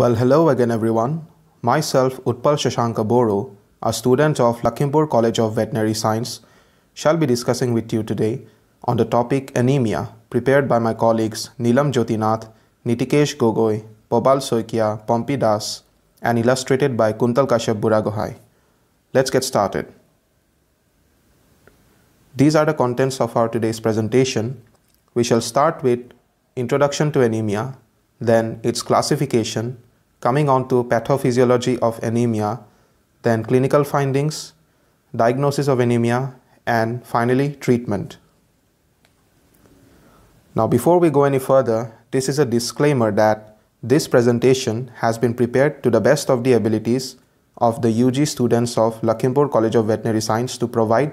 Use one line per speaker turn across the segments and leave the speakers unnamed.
Well, hello again, everyone. Myself, Utpal Shashanka Boro, a student of Lakhimpur College of Veterinary Science, shall be discussing with you today on the topic anemia, prepared by my colleagues Nilam Jyotinath, Nitikesh Gogoi, Pobal Soikia, Pompi Das, and illustrated by Kuntal Kashyap Buragohai. Let's get started. These are the contents of our today's presentation. We shall start with Introduction to Anemia, then its classification, coming on to pathophysiology of anemia, then clinical findings, diagnosis of anemia, and finally treatment. Now before we go any further, this is a disclaimer that this presentation has been prepared to the best of the abilities of the UG students of Lakhimpur College of Veterinary Science to provide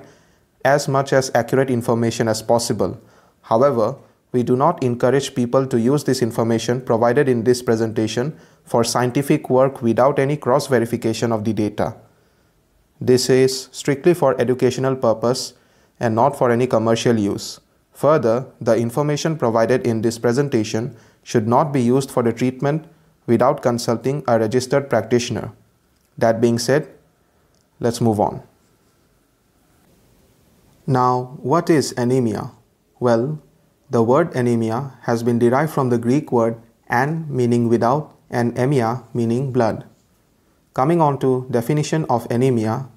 as much as accurate information as possible. However, we do not encourage people to use this information provided in this presentation for scientific work without any cross-verification of the data. This is strictly for educational purpose and not for any commercial use. Further, the information provided in this presentation should not be used for the treatment without consulting a registered practitioner. That being said, let's move on. Now, what is anemia? Well, the word anemia has been derived from the Greek word an meaning without and emia meaning blood. Coming on to definition of anemia,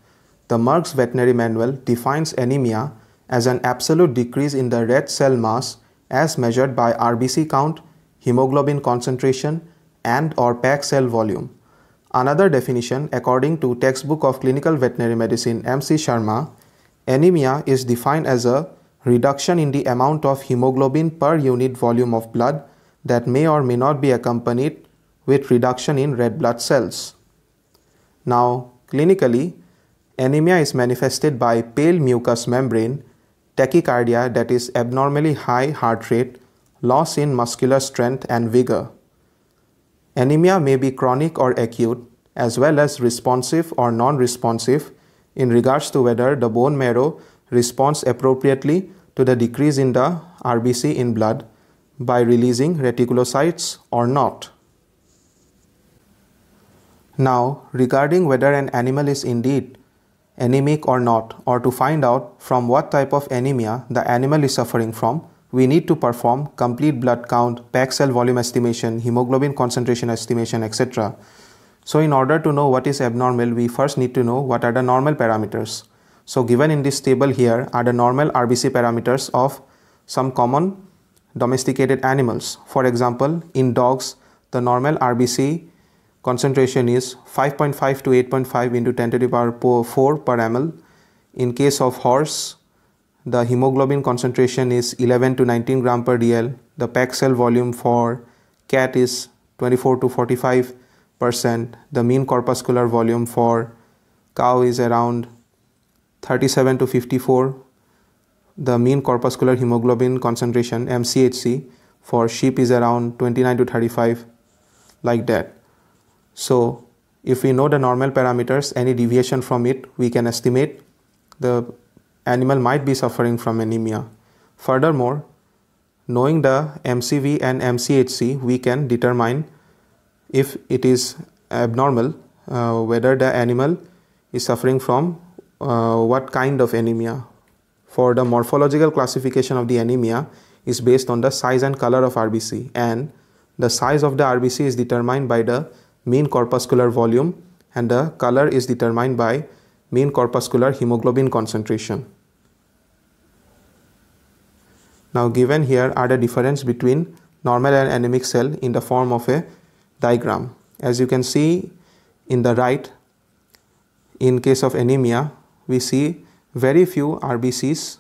the Merck's veterinary manual defines anemia as an absolute decrease in the red cell mass as measured by RBC count, hemoglobin concentration and or packed cell volume. Another definition according to textbook of clinical veterinary medicine MC Sharma, anemia is defined as a reduction in the amount of hemoglobin per unit volume of blood that may or may not be accompanied with reduction in red blood cells. Now, clinically, anemia is manifested by pale mucous membrane, tachycardia that is abnormally high heart rate, loss in muscular strength and vigor. Anemia may be chronic or acute as well as responsive or non-responsive in regards to whether the bone marrow responds appropriately to the decrease in the RBC in blood by releasing reticulocytes or not. Now, regarding whether an animal is indeed anemic or not, or to find out from what type of anemia the animal is suffering from, we need to perform complete blood count, pack cell volume estimation, hemoglobin concentration estimation, etc. So, in order to know what is abnormal, we first need to know what are the normal parameters. So given in this table here are the normal RBC parameters of some common domesticated animals. For example, in dogs, the normal RBC concentration is 5.5 to 8.5 into 10 to the power 4 per ml. In case of horse, the hemoglobin concentration is 11 to 19 gram per dl. The pack cell volume for cat is 24 to 45 percent. The mean corpuscular volume for cow is around 37 to 54. The mean corpuscular hemoglobin concentration MCHC for sheep is around 29 to 35 like that. So if we know the normal parameters, any deviation from it, we can estimate the animal might be suffering from anemia. Furthermore, knowing the MCV and MCHC, we can determine if it is abnormal, uh, whether the animal is suffering from uh, what kind of anemia. For the morphological classification of the anemia is based on the size and color of RBC and the size of the RBC is determined by the mean corpuscular volume and the color is determined by mean corpuscular hemoglobin concentration. Now given here are the difference between normal and anemic cell in the form of a diagram. As you can see in the right, in case of anemia, we see very few RBCs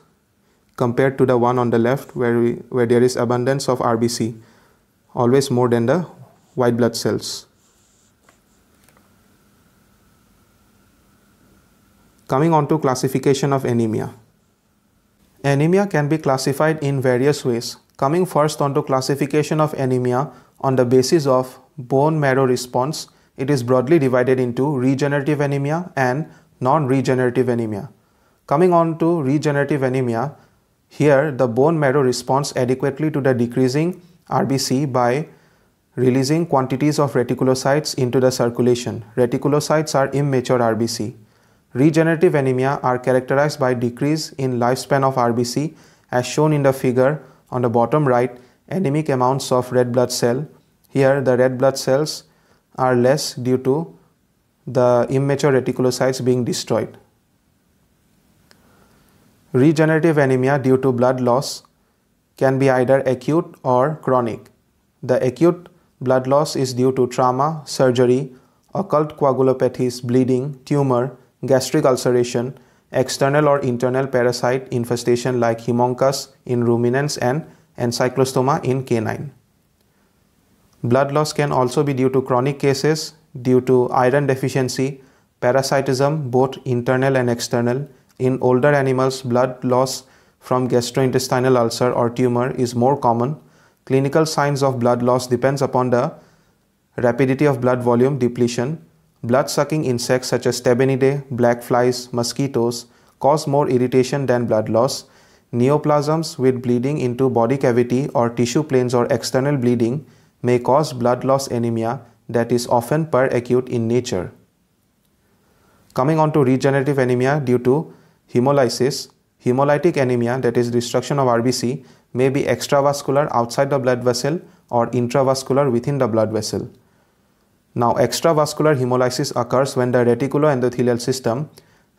compared to the one on the left where, we, where there is abundance of RBC, always more than the white blood cells. Coming on to classification of anemia. Anemia can be classified in various ways. Coming first onto classification of anemia on the basis of bone marrow response, it is broadly divided into regenerative anemia and non-regenerative anemia. Coming on to regenerative anemia, here the bone marrow responds adequately to the decreasing RBC by releasing quantities of reticulocytes into the circulation. Reticulocytes are immature RBC. Regenerative anemia are characterized by decrease in lifespan of RBC as shown in the figure on the bottom right anemic amounts of red blood cell. Here the red blood cells are less due to the immature reticulocytes being destroyed. Regenerative anemia due to blood loss can be either acute or chronic. The acute blood loss is due to trauma, surgery, occult coagulopathies, bleeding, tumor, gastric ulceration, external or internal parasite infestation like hemoncus in ruminants and encyclostoma in canine. Blood loss can also be due to chronic cases due to iron deficiency, parasitism both internal and external. In older animals, blood loss from gastrointestinal ulcer or tumor is more common. Clinical signs of blood loss depends upon the rapidity of blood volume depletion. Blood-sucking insects such as stabenidae, black flies, mosquitoes cause more irritation than blood loss. Neoplasms with bleeding into body cavity or tissue planes or external bleeding may cause blood loss anemia that is often per acute in nature. Coming on to regenerative anemia due to hemolysis, hemolytic anemia that is destruction of RBC may be extravascular outside the blood vessel or intravascular within the blood vessel. Now extravascular hemolysis occurs when the reticuloendothelial system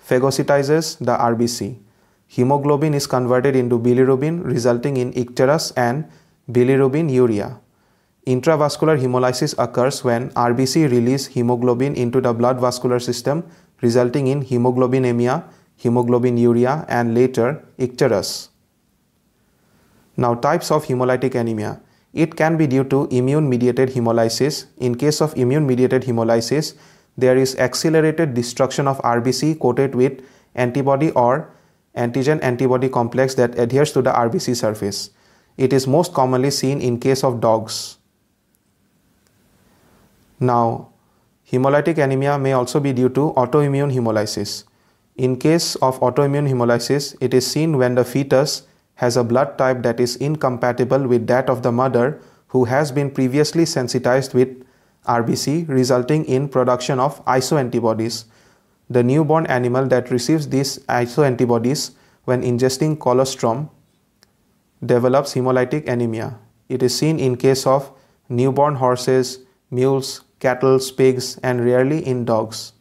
phagocytizes the RBC. Hemoglobin is converted into bilirubin resulting in icterus and bilirubin urea. Intravascular hemolysis occurs when RBC release hemoglobin into the blood vascular system resulting in hemoglobinemia, hemoglobinuria and later icterus. Now types of hemolytic anemia. It can be due to immune mediated hemolysis. In case of immune mediated hemolysis, there is accelerated destruction of RBC coated with antibody or antigen antibody complex that adheres to the RBC surface. It is most commonly seen in case of dogs. Now, hemolytic anemia may also be due to autoimmune hemolysis. In case of autoimmune hemolysis, it is seen when the fetus has a blood type that is incompatible with that of the mother who has been previously sensitized with RBC, resulting in production of isoantibodies. The newborn animal that receives these isoantibodies when ingesting colostrum develops hemolytic anemia. It is seen in case of newborn horses, mules, cattle, pigs, and rarely in dogs.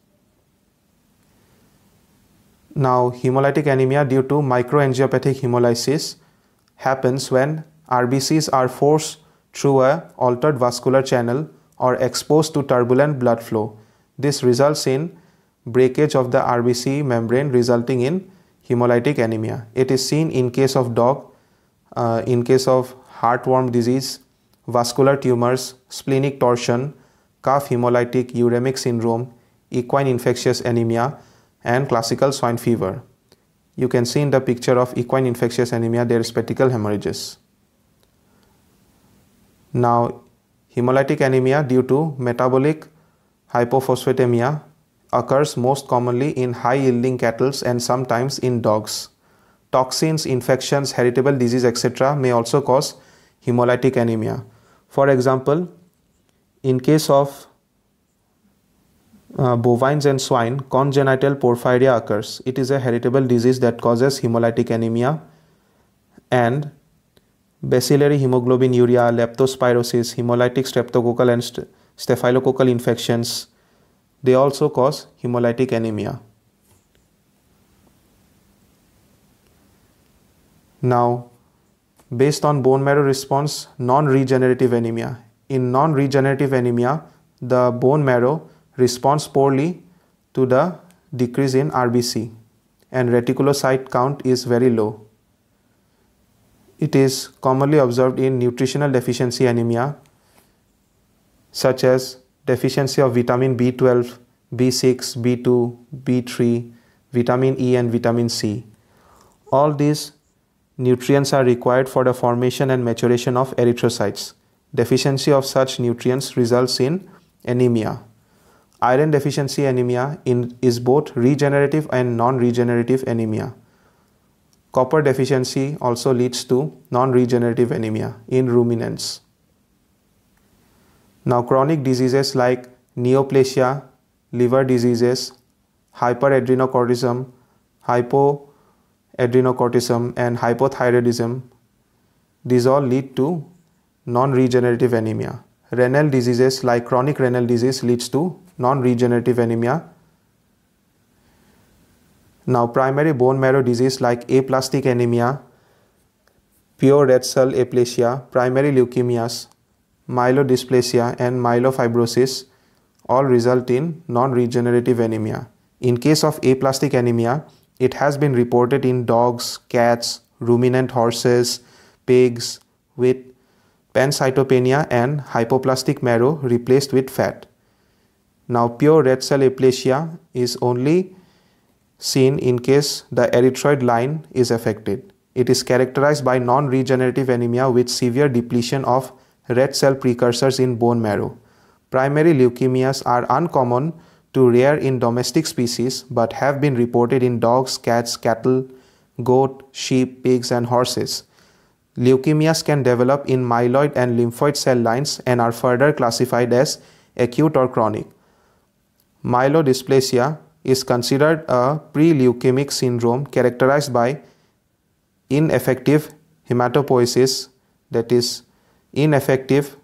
Now, hemolytic anemia due to microangiopathic hemolysis happens when RBCs are forced through a altered vascular channel or exposed to turbulent blood flow. This results in breakage of the RBC membrane resulting in hemolytic anemia. It is seen in case of dog, uh, in case of heartworm disease, vascular tumors, splenic torsion, calf hemolytic uremic syndrome, equine infectious anemia, and classical swine fever. You can see in the picture of equine infectious anemia there is petechial hemorrhages. Now, hemolytic anemia due to metabolic hypophosphatemia occurs most commonly in high yielding cattle and sometimes in dogs. Toxins, infections, heritable disease, etc., may also cause hemolytic anemia. For example, in case of uh, bovines and swine, congenital porphyria occurs. It is a heritable disease that causes hemolytic anemia and bacillary hemoglobinuria, leptospirosis, hemolytic streptococcal and st staphylococcal infections. They also cause hemolytic anemia. Now, based on bone marrow response, non-regenerative anemia in non-regenerative anemia, the bone marrow responds poorly to the decrease in RBC and reticulocyte count is very low. It is commonly observed in nutritional deficiency anemia such as deficiency of vitamin B12, B6, B2, B3, vitamin E and vitamin C. All these nutrients are required for the formation and maturation of erythrocytes. Deficiency of such nutrients results in anemia. Iron deficiency anemia in, is both regenerative and non-regenerative anemia. Copper deficiency also leads to non-regenerative anemia in ruminants. Now chronic diseases like neoplasia, liver diseases, hyperadrenocortism, hypoadrenocortism and hypothyroidism, these all lead to non-regenerative anemia. Renal diseases like chronic renal disease leads to non-regenerative anemia. Now primary bone marrow disease like aplastic anemia, pure red cell aplasia, primary leukemias, myelodysplasia and myelofibrosis all result in non-regenerative anemia. In case of aplastic anemia, it has been reported in dogs, cats, ruminant horses, pigs with pancytopenia and hypoplastic marrow replaced with fat. Now pure red cell aplasia is only seen in case the erythroid line is affected. It is characterized by non-regenerative anemia with severe depletion of red cell precursors in bone marrow. Primary leukemias are uncommon to rare in domestic species but have been reported in dogs, cats, cattle, goat, sheep, pigs and horses. Leukemias can develop in myeloid and lymphoid cell lines and are further classified as acute or chronic. Myelodysplasia is considered a pre-leukemic syndrome characterized by ineffective hematopoiesis that is ineffective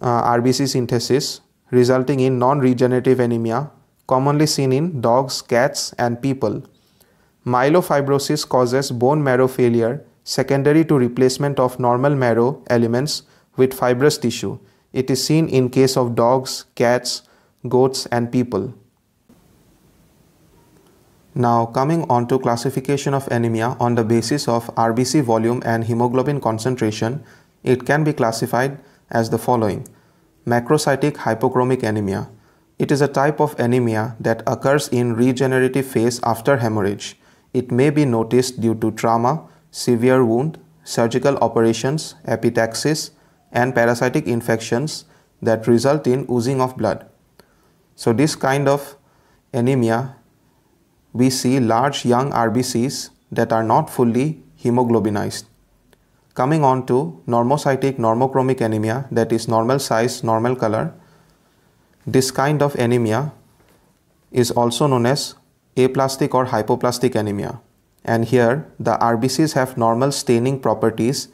uh, RBC synthesis resulting in non-regenerative anemia commonly seen in dogs, cats and people. Myelofibrosis causes bone marrow failure secondary to replacement of normal marrow elements with fibrous tissue. It is seen in case of dogs, cats, goats and people. Now coming on to classification of anemia on the basis of RBC volume and hemoglobin concentration, it can be classified as the following. Macrocytic hypochromic anemia. It is a type of anemia that occurs in regenerative phase after hemorrhage. It may be noticed due to trauma, severe wound, surgical operations, epitaxis, and parasitic infections that result in oozing of blood. So this kind of anemia, we see large young RBCs that are not fully hemoglobinized. Coming on to normocytic normochromic anemia that is normal size, normal color. This kind of anemia is also known as aplastic or hypoplastic anemia and here the RBCs have normal staining properties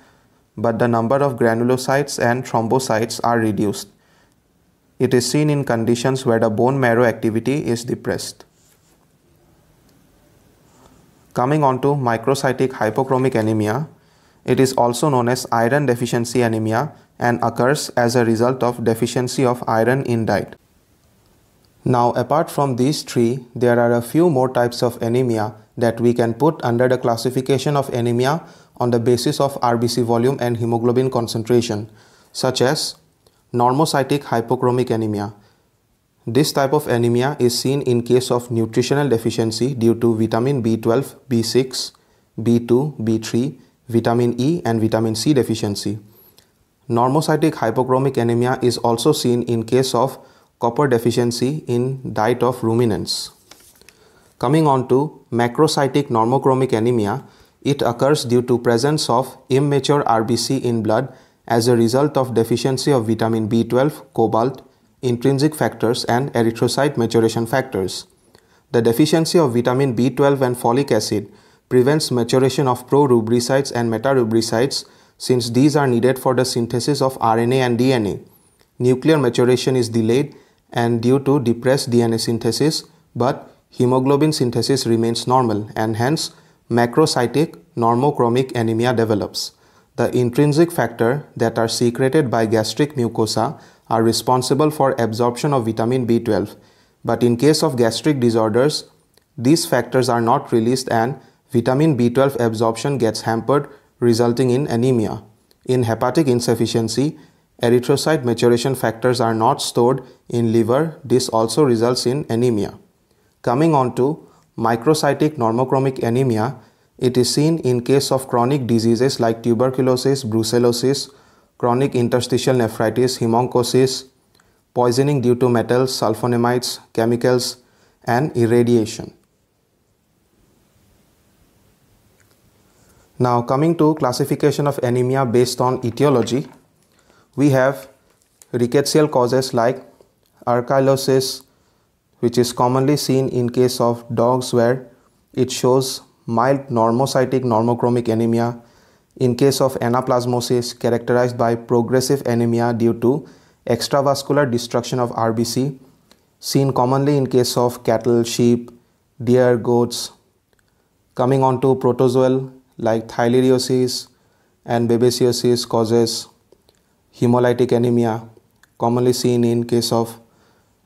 but the number of granulocytes and thrombocytes are reduced. It is seen in conditions where the bone marrow activity is depressed. Coming on to microcytic hypochromic anemia, it is also known as iron deficiency anemia and occurs as a result of deficiency of iron in diet. Now apart from these three, there are a few more types of anemia that we can put under the classification of anemia on the basis of RBC volume and hemoglobin concentration, such as normocytic hypochromic anemia. This type of anemia is seen in case of nutritional deficiency due to vitamin B12, B6, B2, B3, vitamin E and vitamin C deficiency. Normocytic hypochromic anemia is also seen in case of copper deficiency in diet of ruminants. Coming on to macrocytic normochromic anemia, it occurs due to presence of immature RBC in blood as a result of deficiency of vitamin B12, cobalt, intrinsic factors and erythrocyte maturation factors. The deficiency of vitamin B12 and folic acid prevents maturation of prorubricites and metarubricites since these are needed for the synthesis of RNA and DNA. Nuclear maturation is delayed and due to depressed DNA synthesis, but hemoglobin synthesis remains normal and hence macrocytic normochromic anemia develops. The intrinsic factor that are secreted by gastric mucosa are responsible for absorption of vitamin B12. But in case of gastric disorders, these factors are not released and vitamin B12 absorption gets hampered resulting in anemia. In hepatic insufficiency, Erythrocyte maturation factors are not stored in liver. This also results in anemia. Coming on to microcytic normochromic anemia, it is seen in case of chronic diseases like tuberculosis, brucellosis, chronic interstitial nephritis, hemoncosis, poisoning due to metals, sulfonamides, chemicals, and irradiation. Now coming to classification of anemia based on etiology, we have rickettsial causes like archilosis which is commonly seen in case of dogs where it shows mild normocytic normochromic anemia in case of anaplasmosis characterized by progressive anemia due to extravascular destruction of RBC seen commonly in case of cattle, sheep, deer, goats. Coming on to protozoal like thylariosis and babesiosis causes hemolytic anemia, commonly seen in case of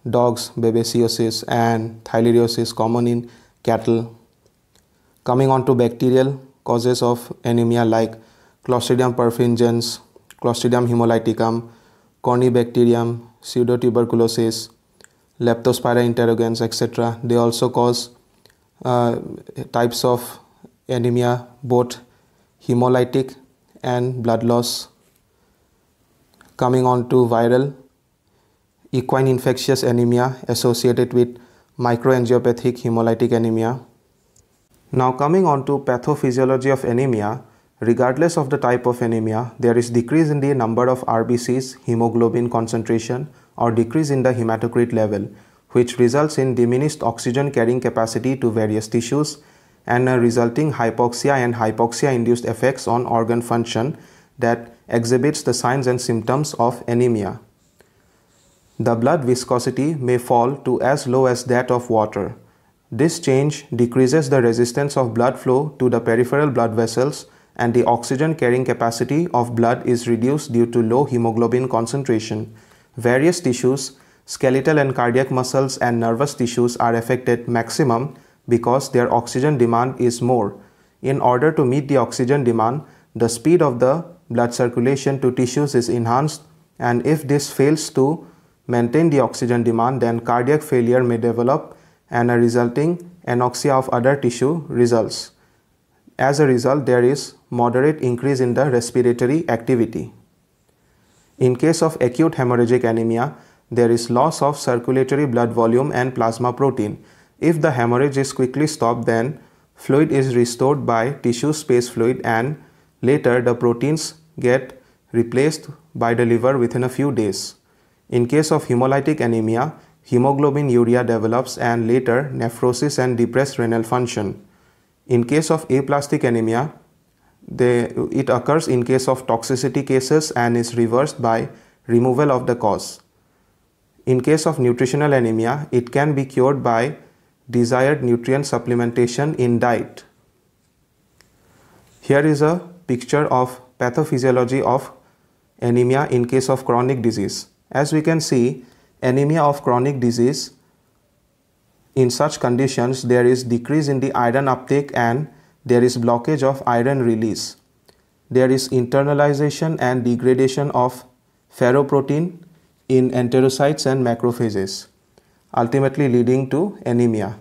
dogs, babesiosis and thylariosis, common in cattle. Coming on to bacterial causes of anemia like Clostridium perfringens, Clostridium hemolyticum, Cornibacterium, pseudotuberculosis, Leptospira interrogans, etc. They also cause uh, types of anemia, both hemolytic and blood loss. Coming on to viral, equine infectious anemia associated with microangiopathic hemolytic anemia. Now coming on to pathophysiology of anemia, regardless of the type of anemia, there is decrease in the number of RBCs, hemoglobin concentration or decrease in the hematocrit level, which results in diminished oxygen carrying capacity to various tissues and a resulting hypoxia and hypoxia induced effects on organ function that exhibits the signs and symptoms of anemia. The blood viscosity may fall to as low as that of water. This change decreases the resistance of blood flow to the peripheral blood vessels and the oxygen carrying capacity of blood is reduced due to low hemoglobin concentration. Various tissues, skeletal and cardiac muscles and nervous tissues are affected maximum because their oxygen demand is more. In order to meet the oxygen demand, the speed of the blood circulation to tissues is enhanced and if this fails to maintain the oxygen demand then cardiac failure may develop and a resulting anoxia of other tissue results. As a result there is moderate increase in the respiratory activity. In case of acute hemorrhagic anemia there is loss of circulatory blood volume and plasma protein. If the hemorrhage is quickly stopped then fluid is restored by tissue space fluid and later the proteins get replaced by the liver within a few days. In case of hemolytic anemia, hemoglobin urea develops and later nephrosis and depressed renal function. In case of aplastic anemia, they, it occurs in case of toxicity cases and is reversed by removal of the cause. In case of nutritional anemia, it can be cured by desired nutrient supplementation in diet. Here is a picture of pathophysiology of anemia in case of chronic disease. As we can see, anemia of chronic disease, in such conditions there is decrease in the iron uptake and there is blockage of iron release. There is internalization and degradation of ferroprotein in enterocytes and macrophages, ultimately leading to anemia.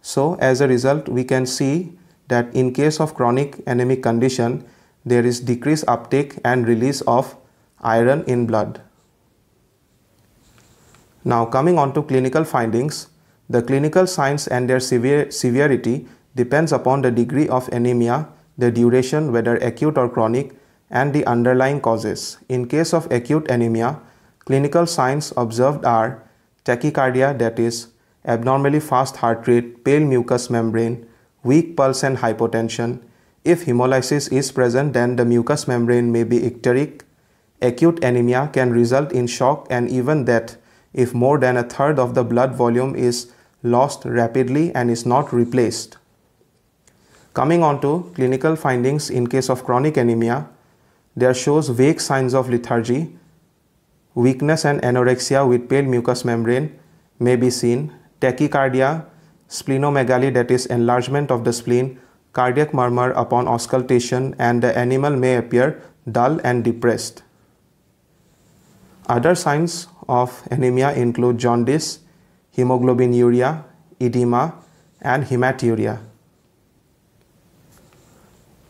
So as a result, we can see that in case of chronic anemic condition, there is decreased uptake and release of iron in blood. Now coming on to clinical findings, the clinical signs and their severity depends upon the degree of anemia, the duration whether acute or chronic, and the underlying causes. In case of acute anemia, clinical signs observed are tachycardia that is abnormally fast heart rate, pale mucous membrane, weak pulse and hypotension, if hemolysis is present, then the mucous membrane may be icteric. Acute anemia can result in shock and even death if more than a third of the blood volume is lost rapidly and is not replaced. Coming on to clinical findings in case of chronic anemia, there shows vague signs of lethargy, weakness and anorexia with pale mucous membrane may be seen, tachycardia, splenomegaly that is enlargement of the spleen cardiac murmur upon auscultation and the animal may appear dull and depressed. Other signs of anemia include jaundice, hemoglobinuria, edema, and hematuria.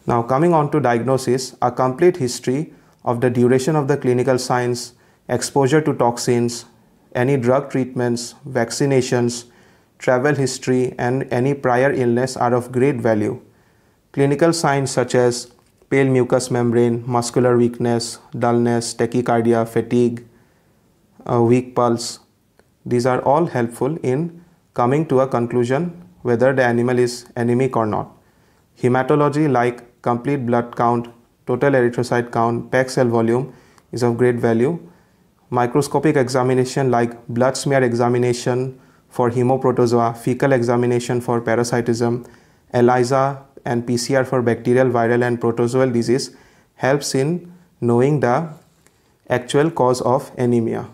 Now coming on to diagnosis, a complete history of the duration of the clinical signs, exposure to toxins, any drug treatments, vaccinations, travel history and any prior illness are of great value. Clinical signs such as pale mucous membrane, muscular weakness, dullness, tachycardia, fatigue, uh, weak pulse, these are all helpful in coming to a conclusion whether the animal is anemic or not. Hematology like complete blood count, total erythrocyte count, pack cell volume is of great value. Microscopic examination like blood smear examination for hemoprotozoa, fecal examination for parasitism, ELISA and PCR for bacterial, viral and protozoal disease helps in knowing the actual cause of anemia.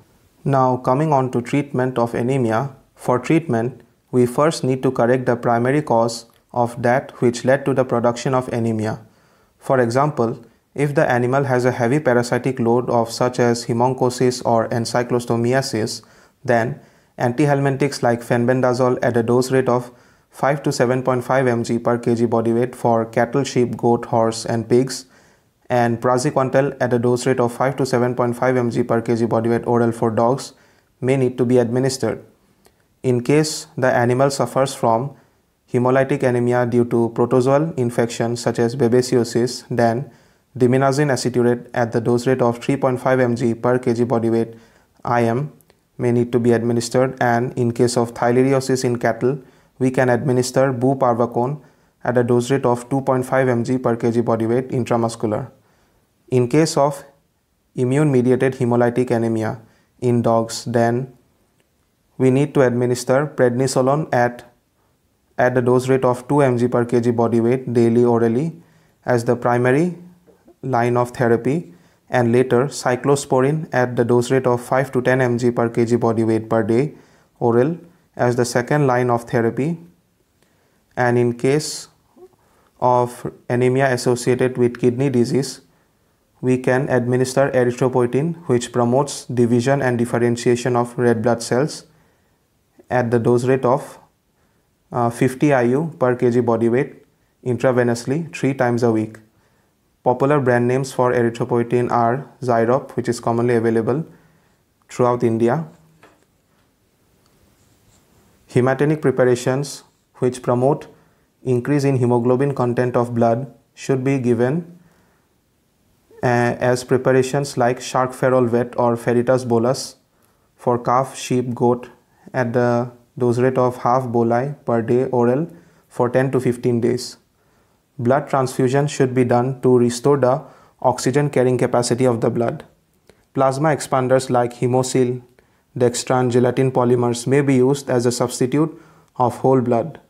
Now coming on to treatment of anemia, for treatment we first need to correct the primary cause of that which led to the production of anemia. For example, if the animal has a heavy parasitic load of such as hemoncosis or encyclostomiasis, then antihelminthics like fenbendazole at a dose rate of 5 to 7.5 mg per kg body weight for cattle, sheep, goat, horse and pigs and praziquantel at a dose rate of 5 to 7.5 mg per kg body weight oral for dogs may need to be administered. In case the animal suffers from hemolytic anemia due to protozoal infection such as babesiosis, then diminazine aceturate at the dose rate of 3.5 mg per kg body weight IM may need to be administered and in case of thylareosis in cattle, we can administer buparvacone at a dose rate of 2.5 mg per kg body weight intramuscular. In case of immune-mediated hemolytic anemia in dogs, then we need to administer prednisolone at at the dose rate of 2 mg per kg body weight daily orally as the primary line of therapy and later cyclosporin at the dose rate of 5 to 10 mg per kg body weight per day oral as the second line of therapy and in case of anemia associated with kidney disease we can administer erythropoietin which promotes division and differentiation of red blood cells at the dose rate of uh, 50 IU per kg body weight intravenously 3 times a week. Popular brand names for erythropoietin are Zyrop which is commonly available throughout India Hematinic preparations which promote increase in hemoglobin content of blood should be given uh, as preparations like shark ferrol wet or ferritas bolus for calf, sheep, goat at the dose rate of half boli per day oral for 10 to 15 days. Blood transfusion should be done to restore the oxygen carrying capacity of the blood. Plasma expanders like hemocyl, dextran gelatin polymers may be used as a substitute of whole blood.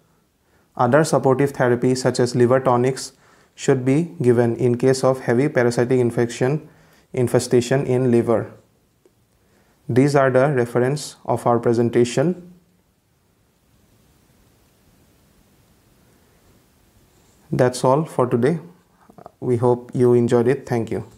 Other supportive therapies such as liver tonics should be given in case of heavy parasitic infection infestation in liver. These are the reference of our presentation. That's all for today. We hope you enjoyed it. Thank you.